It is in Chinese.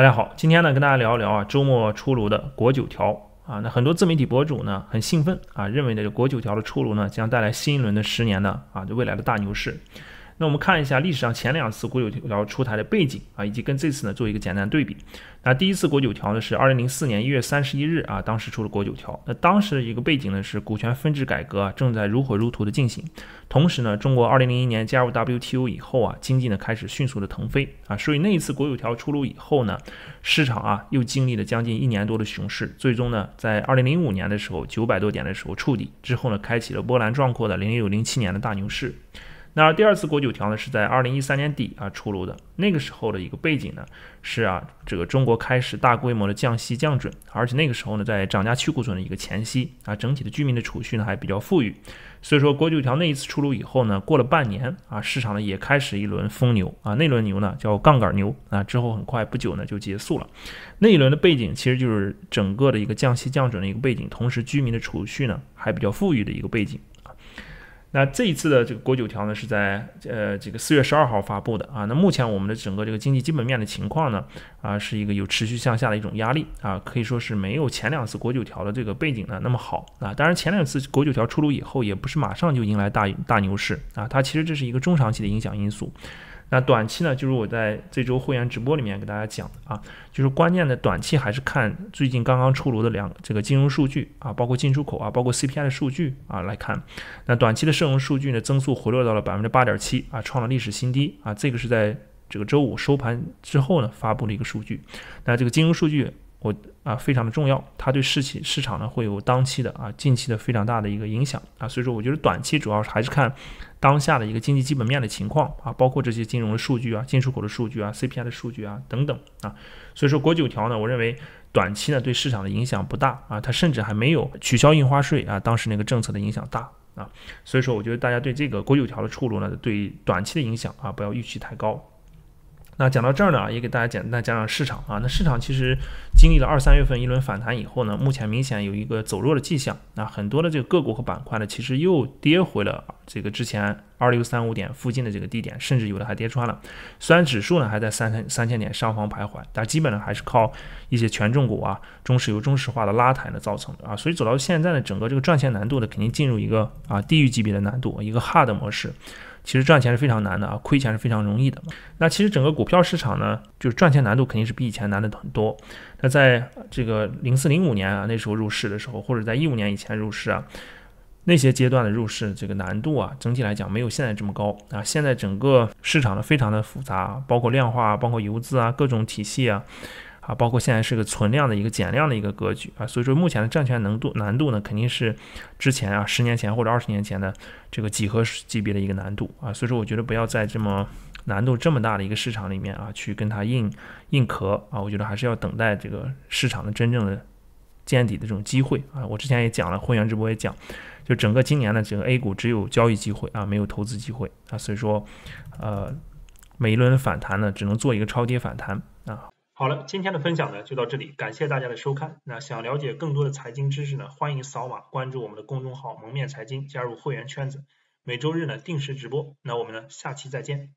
大家好，今天呢跟大家聊一聊啊，周末出炉的国九条啊，那很多自媒体博主呢很兴奋啊，认为呢国九条的出炉呢将带来新一轮的十年的啊对未来的大牛市。那我们看一下历史上前两次国有条出台的背景啊，以及跟这次呢做一个简单对比。那第一次国九条呢是二零零四年一月三十一日啊，当时出了国九条。那当时的一个背景呢是股权分置改革啊正在如火如荼的进行，同时呢中国二零零一年加入 WTO 以后啊，经济呢开始迅速的腾飞啊，所以那一次国有条出炉以后呢，市场啊又经历了将近一年多的熊市，最终呢在二零零五年的时候九百多点的时候触底之后呢，开启了波澜壮阔的零六零七年的大牛市。那第二次国九条呢，是在二零一三年底啊出炉的。那个时候的一个背景呢，是啊，这个中国开始大规模的降息降准，而且那个时候呢，在涨价去库存的一个前夕啊，整体的居民的储蓄呢还比较富裕，所以说国九条那一次出炉以后呢，过了半年啊，市场呢也开始一轮疯牛啊，那轮牛呢叫杠杆牛啊，之后很快不久呢就结束了。那一轮的背景其实就是整个的一个降息降准的一个背景，同时居民的储蓄呢还比较富裕的一个背景。那这一次的这个国九条呢，是在呃这个四月十二号发布的啊。那目前我们的整个这个经济基本面的情况呢，啊是一个有持续向下的一种压力啊，可以说是没有前两次国九条的这个背景呢那么好啊。当然前两次国九条出炉以后，也不是马上就迎来大大牛市啊，它其实这是一个中长期的影响因素。那短期呢，就是我在这周会员直播里面给大家讲的啊，就是关键的短期还是看最近刚刚出炉的两这个金融数据啊，包括进出口啊，包括 CPI 的数据啊来看。那短期的社融数据呢，增速回落到了百分之八点七啊，创了历史新低啊，这个是在这个周五收盘之后呢发布了一个数据。那这个金融数据。我啊非常的重要，它对市企市场呢会有当期的啊近期的非常大的一个影响啊，所以说我觉得短期主要还是看当下的一个经济基本面的情况啊，包括这些金融的数据啊、进出口的数据啊、CPI 的数据啊等等啊，所以说国九条呢，我认为短期呢对市场的影响不大啊，它甚至还没有取消印花税啊当时那个政策的影响大啊，所以说我觉得大家对这个国九条的出路呢，对短期的影响啊不要预期太高。那讲到这儿呢，也给大家简单讲讲市场啊。那市场其实经历了二三月份一轮反弹以后呢，目前明显有一个走弱的迹象。那很多的这个个股和板块呢，其实又跌回了这个之前二六三五点附近的这个低点，甚至有的还跌穿了。虽然指数呢还在三千三千点上方徘徊，但基本上还是靠一些权重股啊，中石油、中石化的拉抬呢造成的啊。所以走到现在呢，整个这个赚钱难度呢，肯定进入一个啊地狱级别的难度，一个 hard 模式。其实赚钱是非常难的啊，亏钱是非常容易的那其实整个股票市场呢，就是赚钱难度肯定是比以前难的很多。那在这个零四零五年啊，那时候入市的时候，或者在一五年以前入市啊，那些阶段的入市这个难度啊，整体来讲没有现在这么高啊。现在整个市场呢非常的复杂，包括量化，包括游资啊，各种体系啊。啊，包括现在是个存量的一个减量的一个格局啊，所以说目前的债权难度难度呢，肯定是之前啊，十年前或者二十年前的这个几何级别的一个难度啊，所以说我觉得不要在这么难度这么大的一个市场里面啊，去跟它硬硬壳啊，我觉得还是要等待这个市场的真正的见底的这种机会啊。我之前也讲了，会员直播也讲，就整个今年的整个 A 股只有交易机会啊，没有投资机会啊，所以说呃，每一轮反弹呢，只能做一个超跌反弹啊。好了，今天的分享呢就到这里，感谢大家的收看。那想了解更多的财经知识呢，欢迎扫码关注我们的公众号“蒙面财经”，加入会员圈子。每周日呢定时直播。那我们呢下期再见。